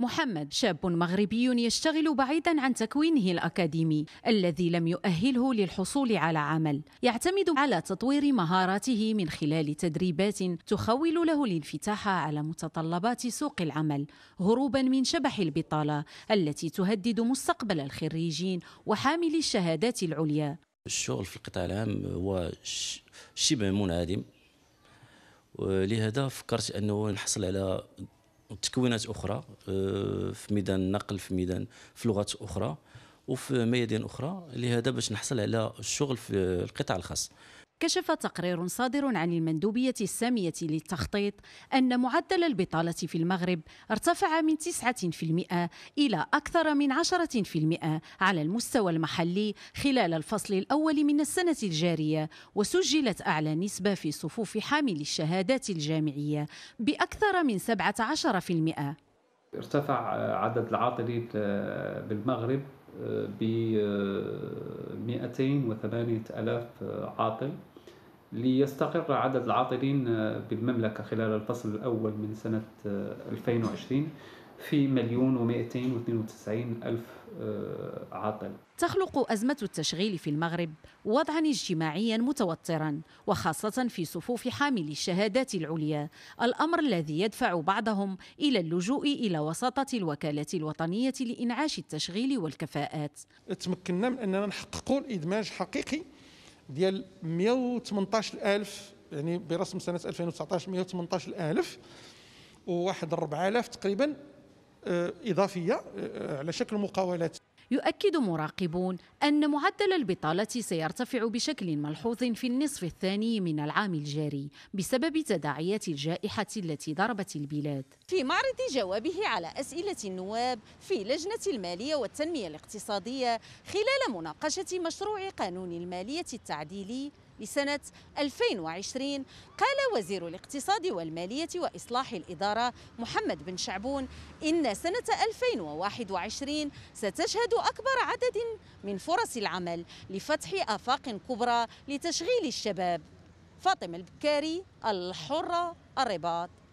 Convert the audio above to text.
محمد شاب مغربي يشتغل بعيدا عن تكوينه الأكاديمي الذي لم يؤهله للحصول على عمل يعتمد على تطوير مهاراته من خلال تدريبات تخول له الانفتاح على متطلبات سوق العمل هروبا من شبح البطالة التي تهدد مستقبل الخريجين وحاملي الشهادات العليا الشغل في القطاع العام هو شبه منعدم لهذا فكرت انه نحصل على تكوينات اخرى آه، في ميدان النقل في ميدان في لغات اخرى وفي ميادين اخرى لهذا باش نحصل على الشغل في القطاع الخاص كشف تقرير صادر عن المندوبية السامية للتخطيط أن معدل البطالة في المغرب ارتفع من 9% إلى أكثر من 10% على المستوى المحلي خلال الفصل الأول من السنة الجارية وسجلت أعلى نسبة في صفوف حاملي الشهادات الجامعية بأكثر من 17% ارتفع عدد العاطلين آه، بالمغرب آه، 208 ألاف عاطل ليستقر عدد العاطلين بالمملكة خلال الفصل الأول من سنة 2020 آه، في مليون و 292 ألف آه، عاطل تخلق أزمة التشغيل في المغرب وضعا اجتماعيا متوترا وخاصة في صفوف حاملي الشهادات العليا الأمر الذي يدفع بعضهم إلى اللجوء إلى وساطة الوكالة الوطنية لإنعاش التشغيل والكفاءات تمكنا من أننا نحققوا الإدماج حقيقي ديال 118 ألف يعني برسم سنة 2019 118 ألف وواحد 4000 تقريبا آه، إضافية آه، آه، على شكل مقاولات يؤكد مراقبون أن معدل البطالة سيرتفع بشكل ملحوظ في النصف الثاني من العام الجاري بسبب تداعيات الجائحة التي ضربت البلاد. في معرض جوابه على أسئلة النواب في لجنة المالية والتنمية الاقتصادية خلال مناقشة مشروع قانون المالية التعديلي لسنة 2020 قال وزير الاقتصاد والمالية وإصلاح الإدارة محمد بن شعبون إن سنة 2021 ستشهد أكبر عدد من فرص العمل لفتح آفاق كبرى لتشغيل الشباب فاطمة البكاري الحرة الرباط